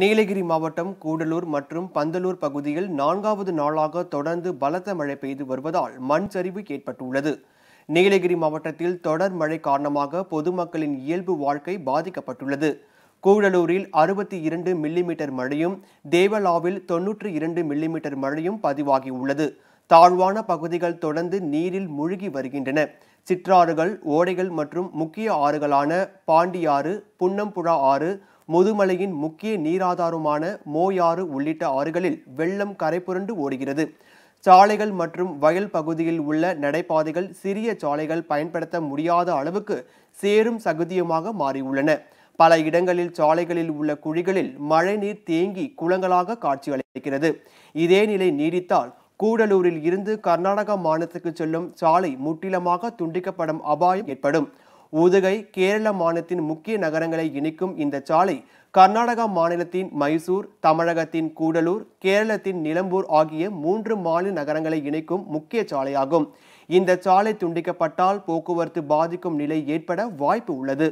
நீலகிரி மாவட்டம் கூடலூர் மற்றும் பந்தலூர் பகுதியில் நான்காவது நாளாக தொடர்ந்து பலத்த மழை பெய்து வருவதால் மண் சரிவு ஏற்பட்டுள்ளது நீலகிரி மாவட்டத்தில் தொடர் மழை காரணமாக பொதுமக்களின் இயல்பு வாழ்க்கை பாதிக்கப்பட்டுள்ளது கூடலூரில் அறுபத்தி இரண்டு மில்லிமீட்டர் மழையும் தேவலாவில் தொன்னூற்றி இரண்டு மில்லிமீட்டர் மழையும் பதிவாகியுள்ளது தாழ்வான பகுதிகள் தொடர்ந்து நீரில் மூழ்கி வருகின்றன சிற்றாறுகள் ஓடைகள் மற்றும் முக்கிய ஆறுகளான பாண்டியாறு புன்னம்புழா ஆறு முதுமலையின் முக்கிய நீராதாரமான மோயாறு உள்ளிட்ட ஆறுகளில் வெள்ளம் கரைபுரண்டு ஓடுகிறது சாலைகள் மற்றும் வயல் பகுதியில் உள்ள நடைபாதைகள் சிறிய சாலைகள் பயன்படுத்த முடியாத அளவுக்கு சேரும் சகுதியுமாக மாறியுள்ளன பல இடங்களில் சாலைகளில் உள்ள குழிகளில் மழைநீர் தேங்கி குளங்களாக காட்சியளிக்கிறது இதே நிலை நீடித்தால் கூடலூரில் இருந்து கர்நாடக மாநிலத்துக்கு செல்லும் சாலை முற்றிலுமாக துண்டிக்கப்படும் அபாயம் ஏற்படும் உதுகை கேரள மாநிலத்தின் முக்கிய நகரங்களை இணைக்கும் இந்த சாலை கர்நாடக மாநிலத்தின் மைசூர் தமிழகத்தின் கூடலூர் கேரளத்தின் நிலம்பூர் ஆகிய மூன்று மாநில நகரங்களை இணைக்கும் முக்கிய சாலையாகும் இந்த சாலை துண்டிக்கப்பட்டால் போக்குவரத்து பாதிக்கும் நிலை ஏற்பட வாய்ப்பு உள்ளது